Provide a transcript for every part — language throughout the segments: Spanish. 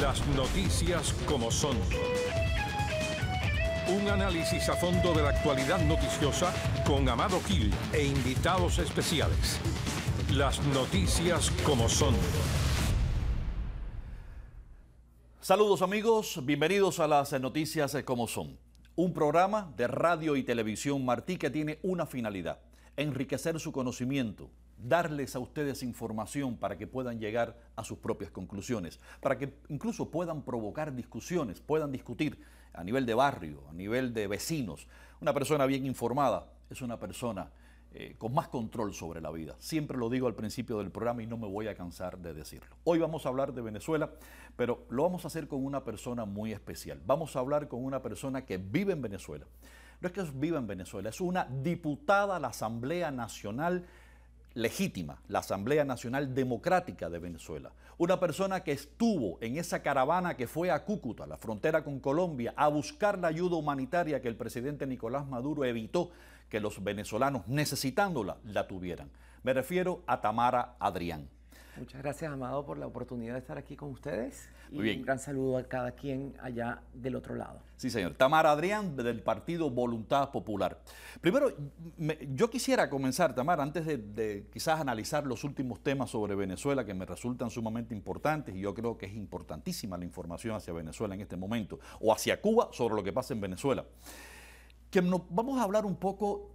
Las noticias como son. Un análisis a fondo de la actualidad noticiosa con Amado Gil e invitados especiales. Las noticias como son. Saludos amigos, bienvenidos a las noticias como son. Un programa de radio y televisión Martí que tiene una finalidad, enriquecer su conocimiento, darles a ustedes información para que puedan llegar a sus propias conclusiones, para que incluso puedan provocar discusiones, puedan discutir a nivel de barrio, a nivel de vecinos. Una persona bien informada es una persona eh, con más control sobre la vida. Siempre lo digo al principio del programa y no me voy a cansar de decirlo. Hoy vamos a hablar de Venezuela, pero lo vamos a hacer con una persona muy especial. Vamos a hablar con una persona que vive en Venezuela. No es que viva en Venezuela, es una diputada a la Asamblea Nacional legítima, la Asamblea Nacional Democrática de Venezuela. Una persona que estuvo en esa caravana que fue a Cúcuta, la frontera con Colombia, a buscar la ayuda humanitaria que el presidente Nicolás Maduro evitó que los venezolanos necesitándola la tuvieran. Me refiero a Tamara Adrián. Muchas gracias, Amado, por la oportunidad de estar aquí con ustedes un gran saludo a cada quien allá del otro lado. Sí, señor. Tamar Adrián, del partido Voluntad Popular. Primero, yo quisiera comenzar, Tamar, antes de, de, quizás analizar los últimos temas sobre Venezuela que me resultan sumamente importantes y yo creo que es importantísima la información hacia Venezuela en este momento, o hacia Cuba sobre lo que pasa en Venezuela. Que nos, vamos a hablar un poco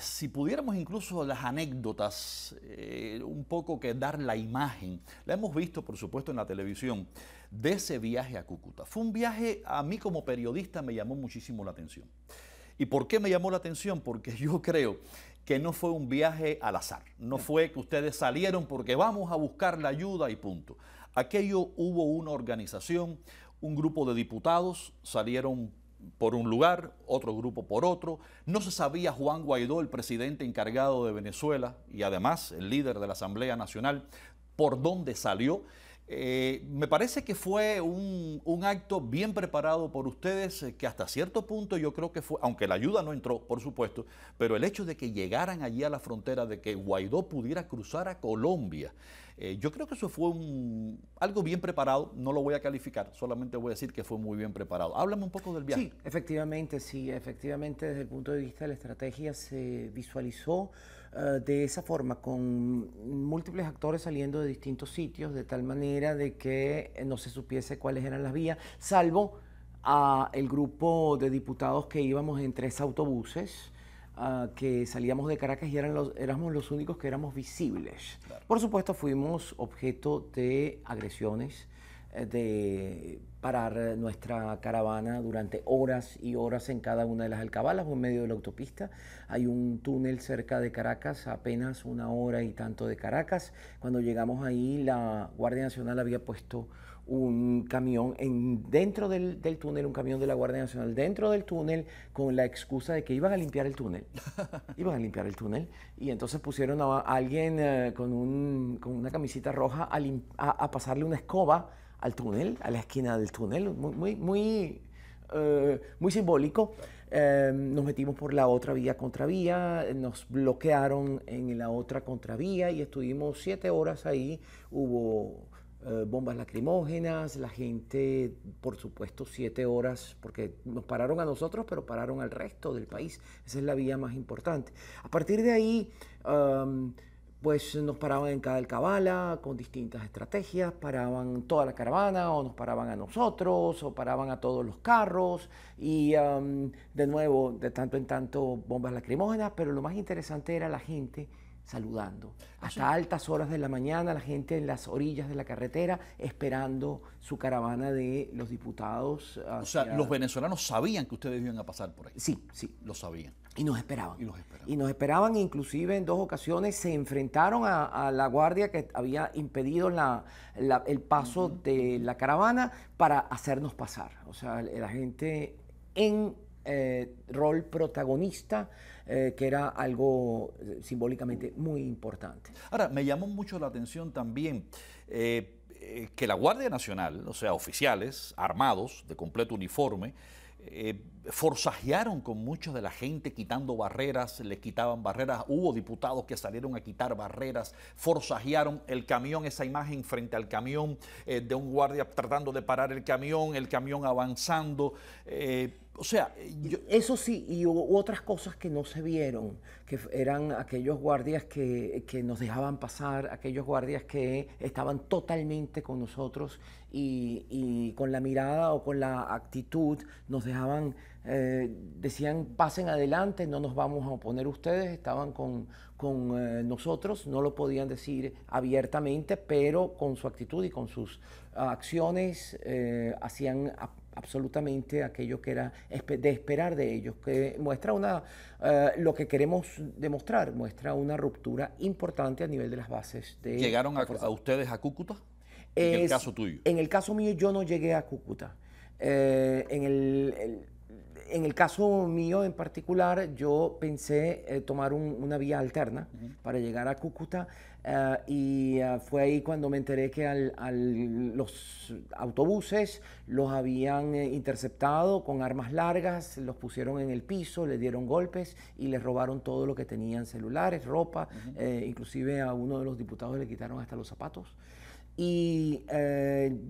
si pudiéramos incluso las anécdotas, eh, un poco que dar la imagen, la hemos visto por supuesto en la televisión, de ese viaje a Cúcuta. Fue un viaje, a mí como periodista me llamó muchísimo la atención. ¿Y por qué me llamó la atención? Porque yo creo que no fue un viaje al azar, no fue que ustedes salieron porque vamos a buscar la ayuda y punto. Aquello hubo una organización, un grupo de diputados, salieron por un lugar, otro grupo por otro. No se sabía Juan Guaidó, el presidente encargado de Venezuela y además el líder de la Asamblea Nacional, por dónde salió. Eh, me parece que fue un, un, acto bien preparado por ustedes, eh, que hasta cierto punto yo creo que fue, aunque la ayuda no entró, por supuesto, pero el hecho de que llegaran allí a la frontera, de que Guaidó pudiera cruzar a Colombia eh, yo creo que eso fue algo bien preparado, no lo voy a calificar, solamente voy a decir que fue muy bien preparado. Háblame un poco del viaje. Sí, efectivamente, sí, efectivamente desde el punto de vista de la estrategia se visualizó eh, de esa forma, con múltiples actores saliendo de distintos sitios, de tal manera de que eh, no se supiese cuáles eran las vías, salvo a el grupo de diputados que íbamos en tres autobuses que salíamos de Caracas y eran los, éramos los únicos que éramos visibles. Por supuesto, fuimos objeto de agresiones, eh, de parar nuestra caravana durante horas y horas en cada una de las alcabalas o en medio de la autopista. Hay un túnel cerca de Caracas, apenas una hora y tanto de Caracas. Cuando llegamos ahí, la Guardia Nacional había puesto un camión en, dentro del, del, túnel, un camión de la Guardia Nacional dentro del túnel, con la excusa de que iban a limpiar el túnel. iban a limpiar el túnel. Y entonces pusieron a, alguien eh, con, un, con, una camisita roja a, a, pasarle una escoba al túnel, a la esquina del túnel. Muy, muy, muy, eh, muy simbólico. Em, nos metimos por la otra vía contravía, nos bloquearon en la otra contravía y estuvimos siete horas ahí. Hubo eh, bombas lacrimógenas, la gente, por supuesto, siete horas, porque nos pararon a nosotros, pero pararon al resto del país. Esa es la vía más importante. A partir de ahí, pues nos paraban en cada alcabala con distintas estrategias, paraban toda la caravana o nos paraban a nosotros o paraban a todos los carros y de nuevo de tanto en tanto bombas lacrimógenas, pero lo más interesante era la gente saludando. Hasta altas horas de la mañana, la gente en las orillas de la carretera esperando su caravana de los diputados. O sea, los venezolanos sabían que ustedes iban a pasar por ahí. Sí, sí. Lo sabían. Y nos esperaban. Y, los esperaban. y nos esperaban, inclusive en dos ocasiones se enfrentaron a, la guardia que había impedido el paso de la caravana para hacernos pasar. O sea, la gente en eh, rol protagonista, eh, que era algo eh, simbólicamente muy importante. Ahora, me llamó mucho la atención también que la Guardia Nacional, o sea, oficiales armados de completo uniforme, forzajearon con mucha de la gente quitando barreras, le quitaban barreras, hubo diputados que salieron a quitar barreras, forzajearon el camión, esa imagen frente al camión de un guardia tratando de parar el camión, el camión avanzando. O sea, eh, eso sí, y otras cosas que no se vieron, que eran aquellos guardias que, nos dejaban pasar, aquellos guardias que estaban totalmente con nosotros y, con la mirada o con la actitud nos dejaban, eh, decían, pasen adelante, no nos vamos a oponer ustedes, estaban con, eh, nosotros, no lo podían decir abiertamente, pero con su actitud y con sus ah, acciones hacían ah, absolutamente aquello que era de esperar de ellos, que muestra una, eh, lo que queremos demostrar, muestra una ruptura importante a nivel de las bases. De ¿Llegaron a, ustedes a Cúcuta? en el caso tuyo. En el caso mío yo no llegué a Cúcuta. Eh, en el, en el caso mío en particular, yo pensé eh, tomar una vía alterna para llegar a Cúcuta. Eh, y eh, fue ahí cuando me enteré que al, los autobuses los habían eh, interceptado con armas largas, los pusieron en el piso, le dieron golpes y les robaron todo lo que tenían, celulares, ropa, inclusive a uno de los diputados le quitaron hasta los zapatos. Y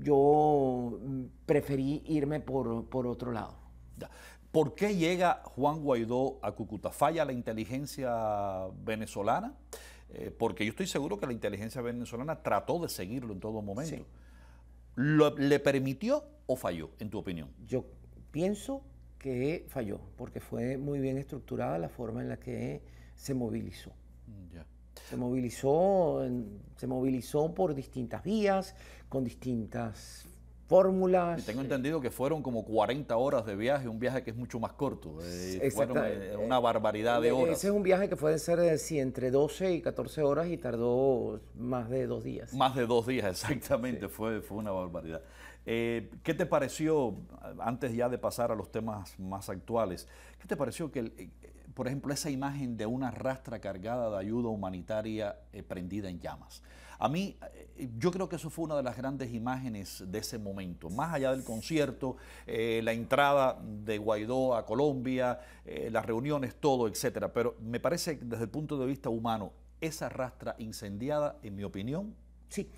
yo preferí irme por, por otro lado. ¿Por qué llega Juan Guaidó a Cucuta? ¿Falla la inteligencia venezolana? Eh, porque yo estoy seguro que la inteligencia venezolana trató de seguirlo en todo momento. ¿Le permitió o falló, en tu opinión? Yo pienso que falló, porque fue muy bien estructurada la forma en la que se movilizó. Mm, se movilizó, se movilizó por distintas vías, con distintas fórmulas. tengo entendido que fueron como 40 horas de viaje, un viaje que es mucho más corto. Eh, eh, eh, una barbaridad de horas. Ese es un viaje que puede ser de, entre 12 y 14 horas y tardó más de dos días. Más de dos días, exactamente, fue, fue una barbaridad. ¿Qué te pareció, antes ya de pasar a los temas más actuales, qué te pareció que, por ejemplo, esa imagen de una rastra cargada de ayuda humanitaria prendida en llamas? A mí, eh, yo creo que eso fue una de las grandes imágenes de ese momento. Más allá del concierto, eh, la entrada de Guaidó a Colombia, eh, las reuniones, todo, etcétera. Pero me parece desde el punto de vista humano, esa rastra incendiada, en mi opinión, Sí,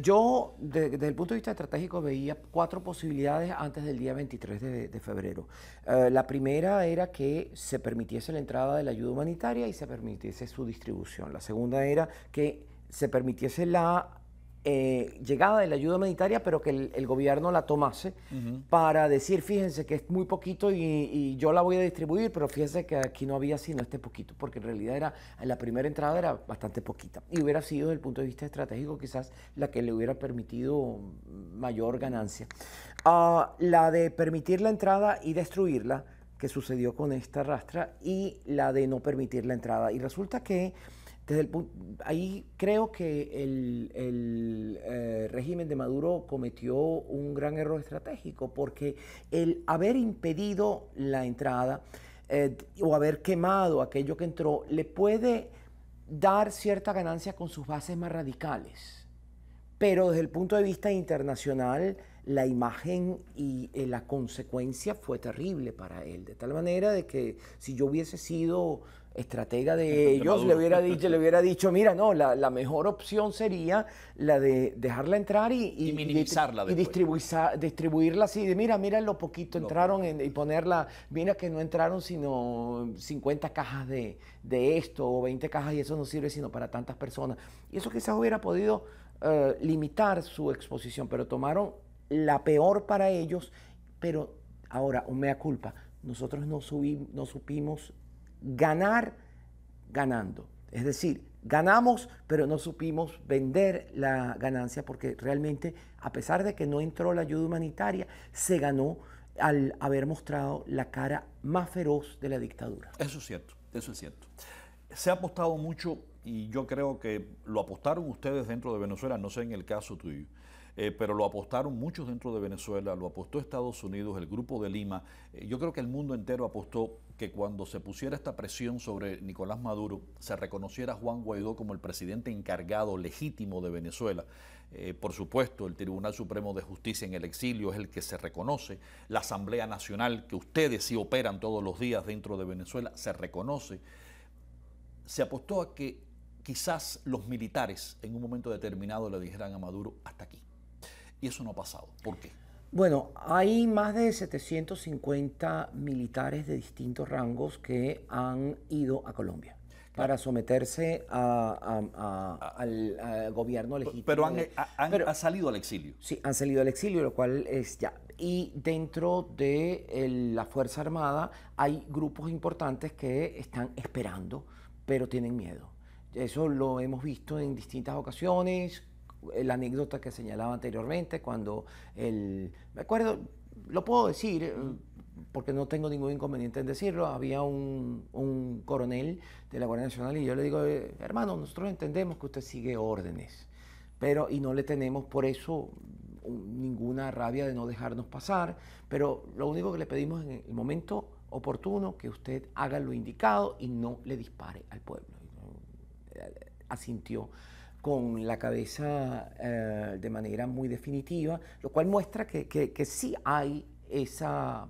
yo desde el punto de vista estratégico veía cuatro posibilidades antes del día 23 de, febrero. la primera era que se permitiese la entrada de la ayuda humanitaria y se permitiese su distribución. La segunda era que se permitiese la eh, llegada de la ayuda humanitaria, pero que el, gobierno la tomase para decir, fíjense que es muy poquito y, yo la voy a distribuir, pero fíjense que aquí no había sino este poquito, porque en realidad era la primera entrada era bastante poquita y hubiera sido desde el punto de vista estratégico quizás la que le hubiera permitido mayor ganancia. Ah, la de permitir la entrada y destruirla, que sucedió con esta rastra, y la de no permitir la entrada. Y resulta que desde ahí creo que el, eh, régimen de Maduro cometió un gran error estratégico porque el haber impedido la entrada eh, o haber quemado aquello que entró le puede dar cierta ganancia con sus bases más radicales. Pero desde el punto de vista internacional, la imagen y eh, la consecuencia fue terrible para él, de tal manera de que si yo hubiese sido estratega de ellos le hubiera dicho, le hubiera dicho, mira, no, la, mejor opción sería la de dejarla entrar y, y minimizarla y, distribuirla así, de mira, mira lo poquito entraron y ponerla, mira que no entraron sino 50 cajas de, esto o 20 cajas y eso no sirve sino para tantas personas. Y eso quizás hubiera podido eh, limitar su exposición, pero tomaron la peor para ellos, pero ahora, un mea culpa, nosotros no, subimos, no supimos ganar ganando. Es decir, ganamos, pero no supimos vender la ganancia porque realmente, a pesar de que no entró la ayuda humanitaria, se ganó al haber mostrado la cara más feroz de la dictadura. Eso es cierto, eso es cierto. Se ha apostado mucho y yo creo que lo apostaron ustedes dentro de Venezuela, no sé en el caso tuyo. Eh, pero lo apostaron muchos dentro de Venezuela, lo apostó Estados Unidos, el Grupo de Lima, eh, yo creo que el mundo entero apostó que cuando se pusiera esta presión sobre Nicolás Maduro, se reconociera a Juan Guaidó como el presidente encargado legítimo de Venezuela. Eh, por supuesto, el Tribunal Supremo de Justicia en el exilio es el que se reconoce, la Asamblea Nacional, que ustedes sí operan todos los días dentro de Venezuela, se reconoce. Se apostó a que quizás los militares en un momento determinado le dijeran a Maduro, hasta aquí. Y eso no ha pasado. ¿Por qué? Bueno, hay más de 750 militares de distintos rangos que han ido a Colombia para someterse al, gobierno legítimo. E, pero han, ha salido al exilio. Sí, han salido al exilio, lo cual es ya. Y dentro de la Fuerza Armada hay grupos importantes que están esperando pero tienen miedo. Eso lo hemos visto en distintas ocasiones eh, la anécdota que señalaba anteriormente, cuando el, me acuerdo, lo puedo decir, eh, porque no tengo ningún inconveniente en decirlo, había un, coronel de la Guardia Nacional y yo le digo, eh, hermano, nosotros entendemos que usted sigue órdenes, pero y no le tenemos por eso ninguna rabia de no dejarnos pasar, pero lo único que le pedimos en el momento oportuno que usted haga lo indicado y no le dispare al pueblo. Asintió con la cabeza eh, de manera muy definitiva, lo cual muestra que, que, sí hay esa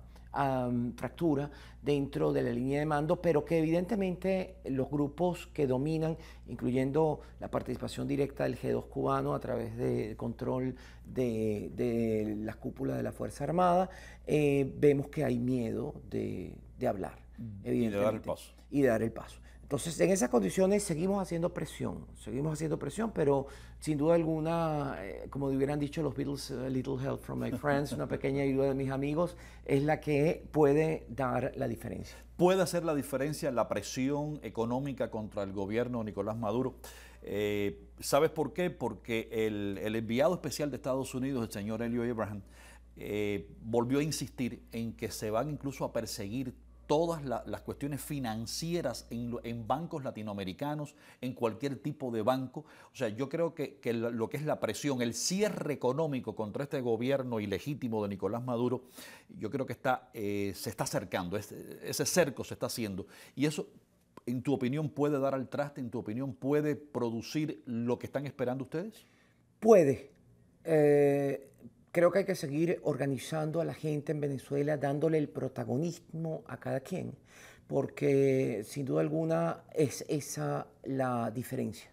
fractura dentro de la línea de mando, pero que evidentemente los grupos que dominan, incluyendo la participación directa del G2 cubano a través del control de, las cúpulas de la Fuerza Armada, eh, vemos que hay miedo de, hablar. Mm. Y de dar el paso. Entonces, en esas condiciones seguimos haciendo presión, seguimos haciendo presión, pero sin duda alguna, eh, como hubieran dicho los Beatles, Little Help from My Friends, una pequeña ayuda de mis amigos, es la que puede dar la diferencia. ¿Puede hacer la diferencia la presión económica contra el gobierno Nicolás Maduro? Eh, ¿Sabes por qué? Porque el, enviado especial de Estados Unidos, el señor Elio Abraham, eh, volvió a insistir en que se van incluso a perseguir todas las cuestiones financieras en, bancos latinoamericanos, en cualquier tipo de banco. O sea, yo creo que, lo que es la presión, el cierre económico contra este gobierno ilegítimo de Nicolás Maduro, yo creo que está, eh, se está acercando, ese cerco se está haciendo. Y eso, en tu opinión, puede dar al traste, en tu opinión, puede producir lo que están esperando ustedes? Puede. Eh, creo que hay que seguir organizando a la gente en Venezuela, dándole el protagonismo a cada quien, porque sin duda alguna es esa la diferencia.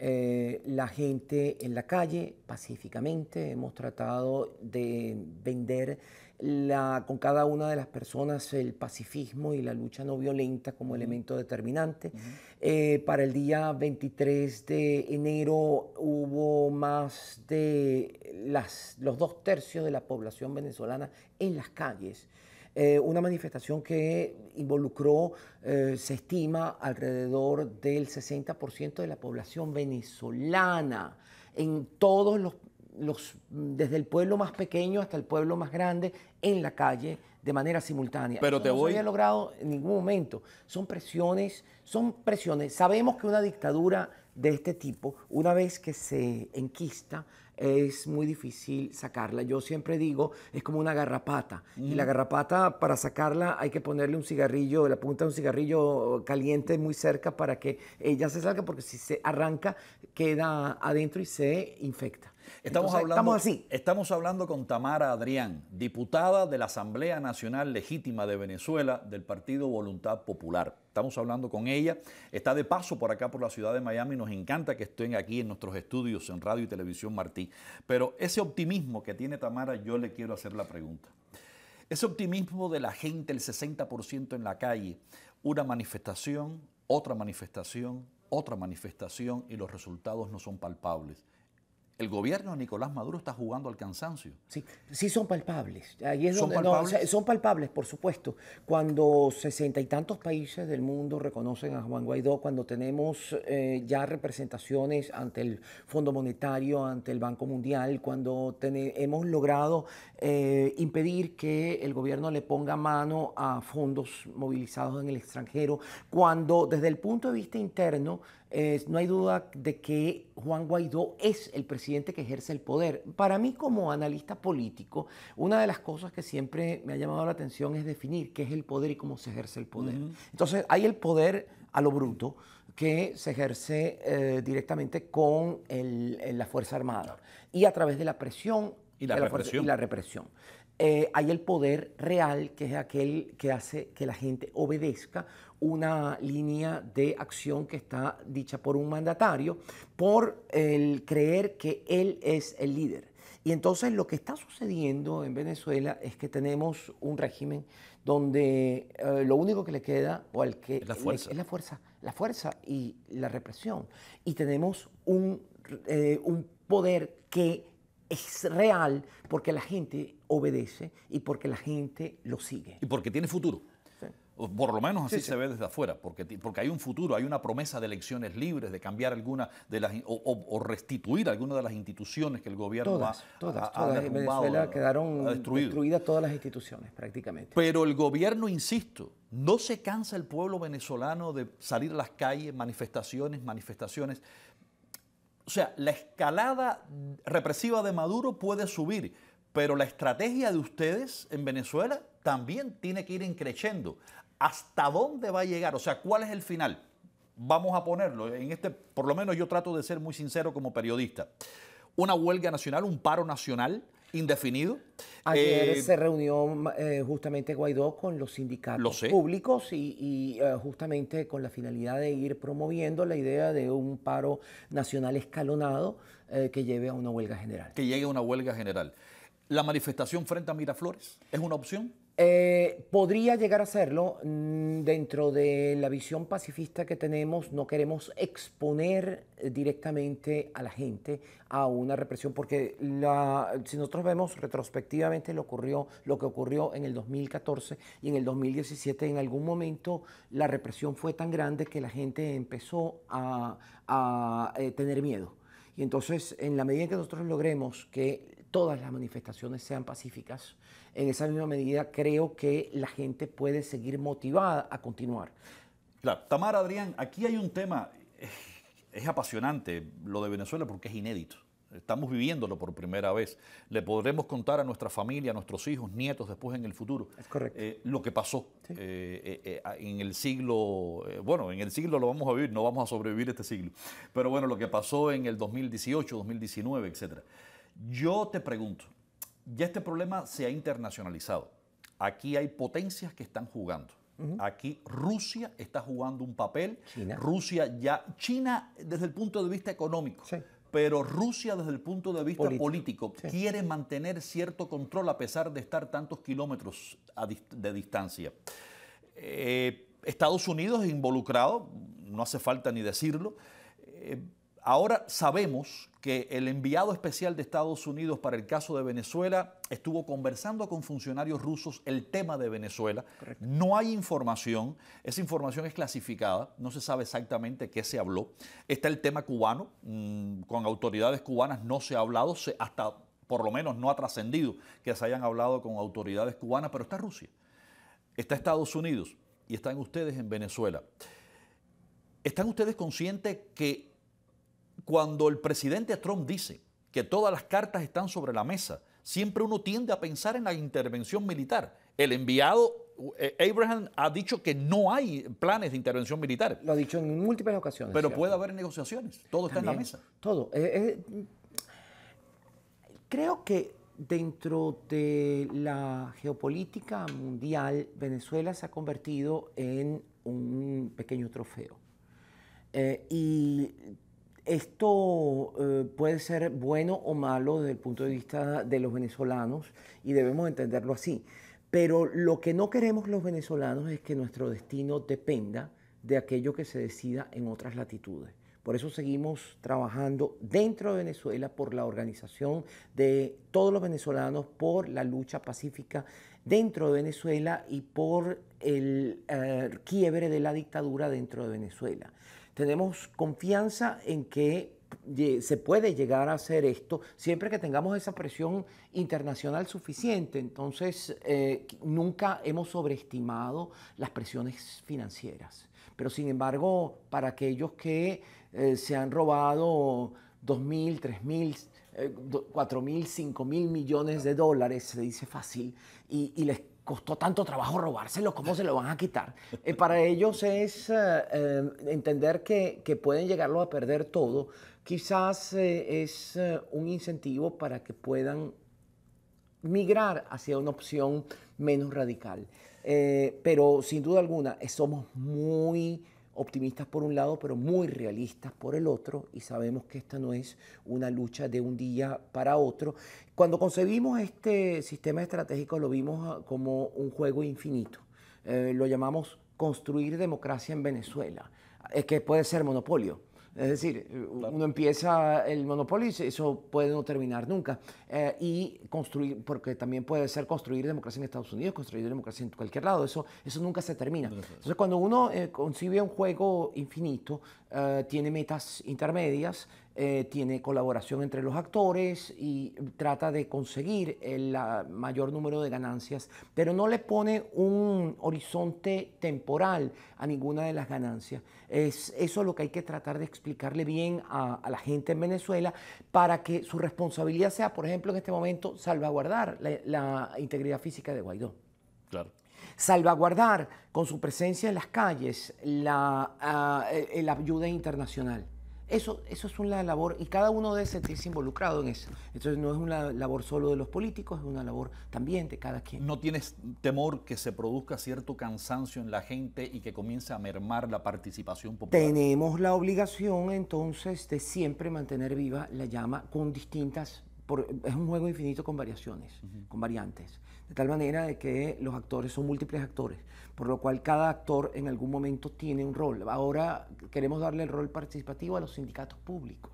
Eh, la gente en la calle, pacíficamente, hemos tratado de vender con cada una de las personas el pacifismo y la lucha no violenta como elemento determinante. Eh, para el día 23 de enero hubo más de las, los dos tercios de la población venezolana en las calles. Eh, una manifestación que involucró, eh, se estima, alrededor del 60% de la población venezolana en todos los los, mm, desde el pueblo más pequeño hasta el pueblo más grande en la calle de manera simultánea. Pero te no voy. se había logrado en ningún momento. Son presiones, son presiones. Sabemos que una dictadura de este tipo, una vez que se enquista, es muy difícil sacarla. Yo siempre digo, es como una garrapata. Y la garrapata, para sacarla, hay que ponerle un cigarrillo, la punta de un cigarrillo caliente muy cerca para que ella se salga, porque si se arranca, queda adentro y se infecta. Estamos, hablando, así. estamos hablando con Tamara Adrián, diputada de la Asamblea Nacional Legítima de Venezuela del Partido Voluntad Popular. Estamos hablando con ella. Está de paso por acá por la ciudad de Miami. Nos encanta que estén aquí en nuestros estudios en radio y televisión Martí. Pero ese optimismo que tiene Tamara, yo le quiero hacer la pregunta. Ese optimismo de la gente, el 60% en la calle, una manifestación, otra manifestación, otra manifestación y los resultados no son palpables el gobierno de Nicolás Maduro está jugando al cansancio. Sí, sí son palpables. Ahí ¿Son, palpables? son palpables, por supuesto. Cuando sesenta y tantos países del mundo reconocen a Juan Guaidó, cuando tenemos eh, ya representaciones ante el Fondo Monetario, ante el Banco Mundial, cuando hemos logrado eh, impedir que el gobierno le ponga mano a fondos movilizados en el extranjero, cuando desde el punto de vista interno no hay duda de que Juan Guaidó es el presidente que ejerce el poder. Para mí como analista político, una de las cosas que siempre me ha llamado la atención es definir qué es el poder y cómo se ejerce el poder. Entonces, hay el poder a lo bruto que se ejerce eh, directamente con la Fuerza Armada y a través de la presión y la represión. Eh, hay el poder real, que es aquel que hace que la gente obedezca una línea de acción que está dicha por un mandatario, por el creer que él es el líder. Y entonces lo que está sucediendo en Venezuela es que tenemos un régimen donde eh, lo único que le queda o al que es la fuerza, la, fuerza y la represión. Y tenemos un, eh, un poder que es real porque la gente obedece y porque la gente lo sigue. Y porque tiene futuro. Por lo menos así se ve desde afuera, porque, porque hay un futuro, hay una promesa de elecciones libres, de cambiar alguna de las o, restituir alguna de las instituciones que el gobierno todas, ha, todas, todas. en Venezuela quedaron destruidas todas las instituciones prácticamente. Pero el gobierno, insisto, no se cansa el pueblo venezolano de salir a las calles, manifestaciones, manifestaciones. O sea, la escalada represiva de Maduro puede subir, pero la estrategia de ustedes en Venezuela también tiene que ir increciendo. ¿Hasta dónde va a llegar? O sea, ¿cuál es el final? Vamos a ponerlo. En este, por lo menos yo trato de ser muy sincero como periodista. Una huelga nacional, un paro nacional, indefinido. Ayer eh, se reunió eh, justamente Guaidó con los sindicatos públicos y, eh, justamente con la finalidad de ir promoviendo la idea de un paro nacional escalonado que lleve a una huelga general. Que llegue a una huelga general. ¿La manifestación frente a Miraflores es una opción? Eh, podría llegar a hacerlo mm, dentro de la visión pacifista que tenemos. No queremos exponer directamente a la gente a una represión, porque la, si nosotros vemos retrospectivamente lo, ocurrió, lo que ocurrió en el 2014 y en el 2017, en algún momento la represión fue tan grande que la gente empezó a, eh, tener miedo. Y entonces, en la medida en que nosotros logremos que todas las manifestaciones sean pacíficas, en esa misma medida creo que la gente puede seguir motivada a continuar. Claro. Tamara, Adrián, aquí hay un tema, eh, es apasionante lo de Venezuela porque es inédito. Estamos viviéndolo por primera vez. Le podremos contar a nuestra familia, a nuestros hijos, nietos después en el futuro. Eh, lo que pasó eh, en el siglo, bueno, en el siglo lo vamos a vivir, no vamos a sobrevivir este siglo. Pero bueno, lo que pasó en el 2018, 2019, etcétera. Yo te pregunto, ya este problema se ha internacionalizado. Aquí hay potencias que están jugando. Aquí Rusia está jugando un papel. Rusia ya, China desde el punto de vista económico. pero Rusia desde el punto de vista político, quiere mantener cierto control a pesar de estar tantos kilómetros de distancia. Eh, Estados Unidos involucrado, no hace falta ni decirlo, eh, Ahora sabemos que el enviado especial de Estados Unidos para el caso de Venezuela estuvo conversando con funcionarios rusos el tema de Venezuela. No hay información, esa información es clasificada, no se sabe exactamente qué se habló. Está el tema cubano, mm, con autoridades cubanas no se ha hablado, hasta por lo menos no ha trascendido que se hayan hablado con autoridades cubanas, pero está Rusia, está Estados Unidos y están ustedes en Venezuela. ¿Están ustedes conscientes que cuando el presidente Trump dice que todas las cartas están sobre la mesa, siempre uno tiende a pensar en la intervención militar. El enviado eh, Abraham ha dicho que no hay planes de intervención militar. Lo ha dicho en múltiples ocasiones. Pero puede haber negociaciones. Todo está en la mesa. Todo. Eh, eh, creo que dentro de la geopolítica mundial, Venezuela se ha convertido en un pequeño trofeo. y esto eh, puede ser bueno o malo desde el punto de vista de los venezolanos y debemos entenderlo así. Pero lo que no queremos los venezolanos es que nuestro destino dependa de aquello que se decida en otras latitudes. Por eso seguimos trabajando dentro de Venezuela por la organización de todos los venezolanos, por la lucha pacífica dentro de Venezuela y por el eh, quiebre de la dictadura dentro de Venezuela tenemos confianza en que se puede llegar a hacer esto siempre que tengamos esa presión internacional suficiente. Entonces, eh, nunca hemos sobreestimado las presiones financieras. Pero, sin embargo, para aquellos que eh, se han robado 2.000, 3.000, 4.000, mil, eh, mil millones de dólares, se dice fácil, y, les costó tanto trabajo robárselo, ¿cómo se lo van a quitar? Eh, para ellos es eh, eh, entender que, pueden llegarlo a perder todo. Quizás es un incentivo para que puedan migrar hacia una opción menos radical. pero sin duda alguna, somos muy optimistas por un lado, pero muy realistas por el otro, y sabemos que esta no es una lucha de un día para otro. Cuando concebimos este sistema estratégico lo vimos como un juego infinito. Eh, lo llamamos construir democracia en Venezuela, que puede ser monopolio es decir, uno empieza el monopolio y eso puede no terminar nunca. Eh, y construir, porque también puede ser construir democracia en Estados Unidos, construir democracia en cualquier lado, eso, eso nunca se termina. Entonces, cuando uno eh, concibe un juego infinito, eh, tiene metas intermedias eh, tiene colaboración entre los actores y trata de conseguir el mayor número de ganancias, pero no le pone un horizonte temporal a ninguna de las ganancias. Es, eso lo que hay que tratar de explicarle bien a, la gente en Venezuela para que su responsabilidad sea, por ejemplo, en este momento, salvaguardar la, integridad física de Guaidó. Claro salvaguardar con su presencia en las calles la, ah, eh, la ayuda internacional. Eso, eso es una labor, y cada uno debe sentirse involucrado en eso. Entonces no es una labor solo de los políticos, es una labor también de cada quien. ¿No tienes temor que se produzca cierto cansancio en la gente y que comience a mermar la participación popular? Tenemos la obligación entonces de siempre mantener viva la llama con distintas es un juego infinito con variaciones, con variantes de tal manera de que los actores son múltiples actores, por lo cual cada actor en algún momento tiene un rol. Ahora queremos darle el rol participativo a los sindicatos públicos,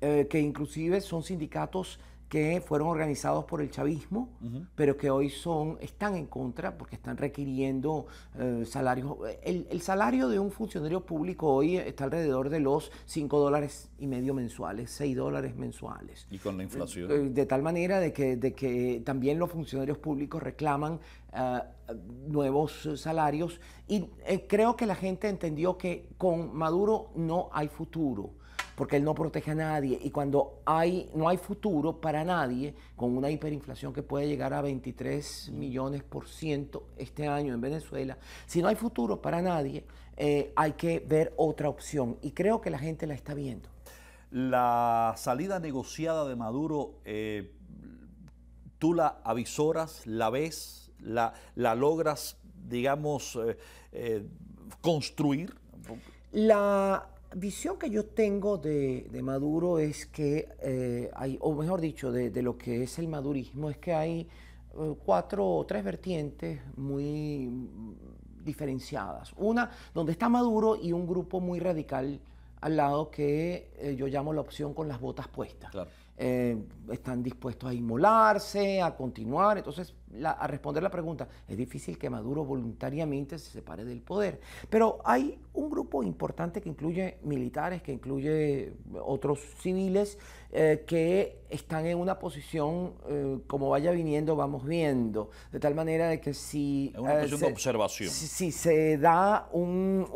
eh, que inclusive son sindicatos que fueron organizados por el chavismo, pero que hoy son, están en contra porque están requiriendo eh, salarios. El, salario de un funcionario público hoy está alrededor de los 5 dólares y medio mensuales, 6 dólares mensuales. Y con la eh, inflación. Eh, de, tal manera de que, de que también los funcionarios públicos reclaman nuevos salarios. Y creo que la gente entendió que con Maduro no hay futuro porque él no protege a nadie. Y cuando hay, no hay futuro para nadie, con una hiperinflación que puede llegar a 23 millones por ciento este año en Venezuela, si no hay futuro para nadie, eh, hay que ver otra opción. Y creo que la gente la está viendo. La salida negociada de Maduro, eh, tú la avisoras, la ves, la, logras, digamos, eh, construir. La visión que yo tengo de, Maduro es que eh, hay, o mejor dicho, de, lo que es el madurismo, es que hay eh, cuatro o tres vertientes muy diferenciadas. Una donde está Maduro y un grupo muy radical al lado que eh, yo llamo la opción con las botas puestas. están dispuestos a inmolarse, a continuar, entonces a responder la pregunta, es difícil que Maduro voluntariamente se separe del poder. Pero hay un grupo importante que incluye militares, que incluye otros civiles, eh, que están en una posición, eh, como vaya viniendo, vamos viendo. De tal manera de que si... Es una eh, observación. Si, se da un,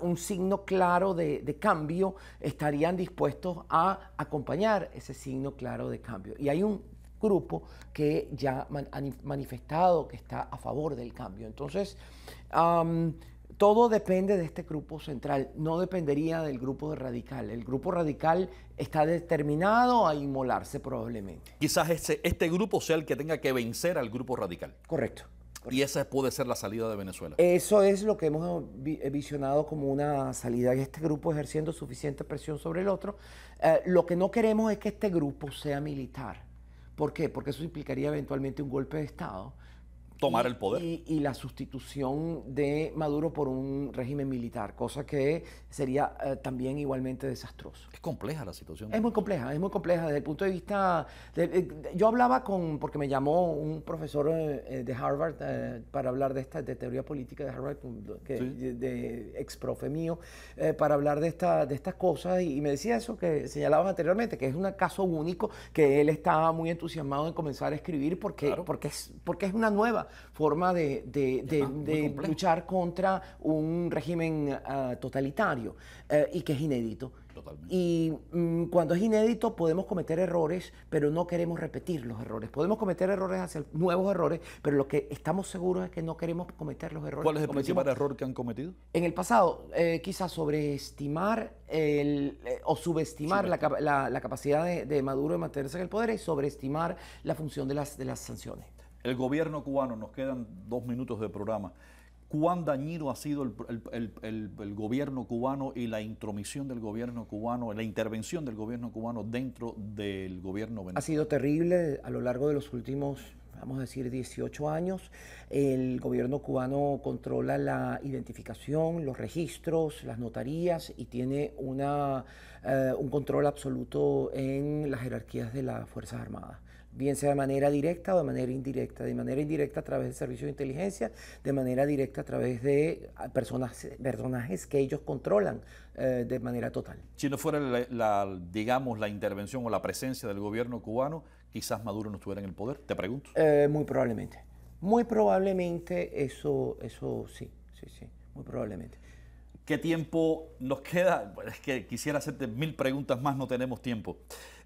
un signo claro de cambio, estarían dispuestos a acompañar ese signo claro de cambio. Y hay un grupo que ya han manifestado que está a favor del cambio. Entonces, todo depende de este grupo central, no dependería del grupo radical. El grupo radical está determinado a inmolarse probablemente. Quizás este grupo sea el que tenga que vencer al grupo radical. Correcto. Y esa puede ser la salida de Venezuela. Eso es lo que hemos eh, visionado como una salida, y este grupo ejerciendo suficiente presión sobre el otro. Eh, lo que no queremos es que este grupo sea militar ¿Por qué? Porque eso implicaría eventualmente un golpe de Estado tomar el poder. Y, la sustitución de Maduro por un régimen militar, cosa que sería eh, también igualmente desastroso. Es compleja la situación. Es muy compleja, es muy compleja desde el punto de vista... Eh, yo hablaba con, porque me llamó un profesor eh, de Harvard para hablar de esta, de teoría política de Harvard, que, de, ex profe mío, para hablar de, esta, de estas cosas y, me decía eso que señalabas anteriormente, que es un caso único, que él estaba muy entusiasmado en comenzar a escribir porque, porque, es, porque es una nueva forma de, luchar contra un régimen ah, totalitario eh, y que es inédito. Y mm, cuando es inédito podemos cometer errores, pero no queremos repetir los errores. Podemos cometer errores hacia nuevos errores, pero lo que estamos seguros es que no queremos cometer los errores. ¿Cuál es el principal error que han cometido? En el pasado, eh, quizás sobreestimar eh, o subestimar la, capacidad de, Maduro de mantenerse en el poder y sobreestimar la función de las sanciones el gobierno cubano, nos quedan dos minutos de programa, cuán dañino ha sido el, gobierno cubano y la intromisión del gobierno cubano, la intervención del gobierno cubano dentro del gobierno venezolano. Ha sido terrible a lo largo de los últimos, vamos a decir, 18 años. El gobierno cubano controla la identificación, los registros, las notarías y tiene una, eh, un control absoluto en las jerarquías de las Fuerzas Armadas bien sea de manera directa o de manera indirecta, de manera indirecta a través del servicio de inteligencia, de manera directa a través de ah, personas, personajes que ellos controlan eh, de manera total. Si no fuera la, digamos, la intervención o la presencia del gobierno cubano, quizás Maduro no estuviera en el poder, te pregunto. Eh, muy probablemente, muy probablemente eso, eso sí, sí, sí, muy probablemente. ¿Qué tiempo nos queda? Es que quisiera hacerte mil preguntas más, no tenemos tiempo.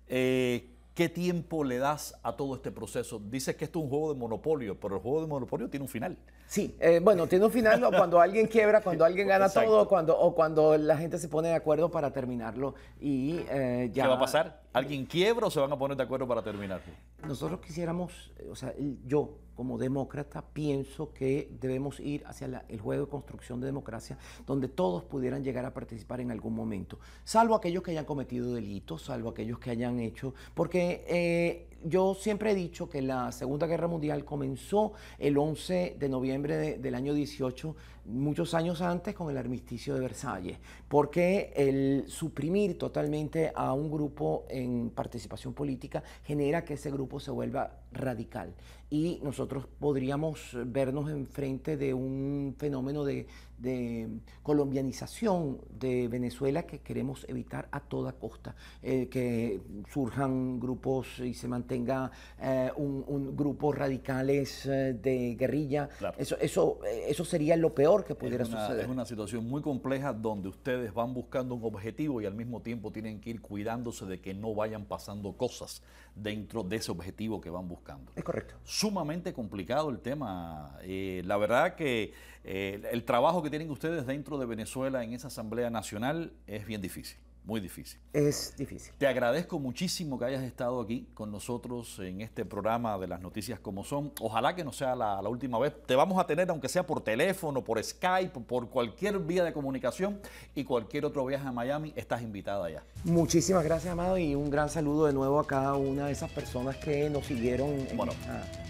Eh, ¿Qué tiempo le das a todo este proceso? Dices que esto es un juego de monopolio, pero el juego de monopolio tiene un final. Sí, eh, bueno, tiene un final cuando alguien quiebra, cuando alguien gana todo, cuando, o cuando la gente se pone de acuerdo para terminarlo y eh, ya. ¿Qué va a pasar? ¿Alguien quiebra o se van a poner de acuerdo para terminar? Nosotros quisiéramos, eh, o sea, yo como demócrata pienso que debemos ir hacia el juego de construcción de democracia donde todos pudieran llegar a participar en algún momento, salvo aquellos que hayan cometido delitos, salvo aquellos que hayan hecho, porque eh, yo siempre he dicho que la Segunda Guerra Mundial comenzó el 11 de noviembre del año 18 muchos años antes con el armisticio de Versalles, porque el suprimir totalmente a un grupo en participación política genera que ese grupo se vuelva radical y nosotros podríamos vernos enfrente de un fenómeno de, colombianización de Venezuela que queremos evitar a toda costa, eh, que surjan grupos y se mantenga eh, un, grupo radicales eh, de guerrilla. Eso, eso, eso sería lo peor que pudiera es una, suceder. Es una situación muy compleja donde ustedes van buscando un objetivo y al mismo tiempo tienen que ir cuidándose de que no vayan pasando cosas dentro de ese objetivo que van buscando. Es correcto. Sumamente complicado el tema. Eh, la verdad que eh, el trabajo que tienen ustedes dentro de Venezuela en esa Asamblea Nacional es bien difícil. Muy difícil. Es difícil. Te agradezco muchísimo que hayas estado aquí con nosotros en este programa de las noticias como son. Ojalá que no sea la, última vez. Te vamos a tener, aunque sea por teléfono, por Skype, por cualquier vía de comunicación y cualquier otro viaje a Miami, estás invitada allá. Muchísimas gracias, Amado, y un gran saludo de nuevo a cada una de esas personas que nos siguieron. Bueno,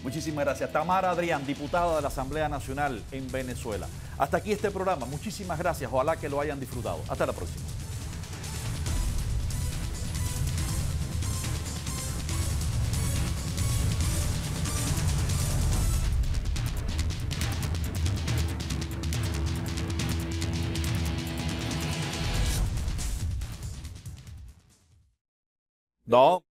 muchísimas gracias. Tamara Adrián, diputada de la Asamblea Nacional en Venezuela. Hasta aquí este programa. Muchísimas gracias. Ojalá que lo hayan disfrutado. Hasta la próxima. Đó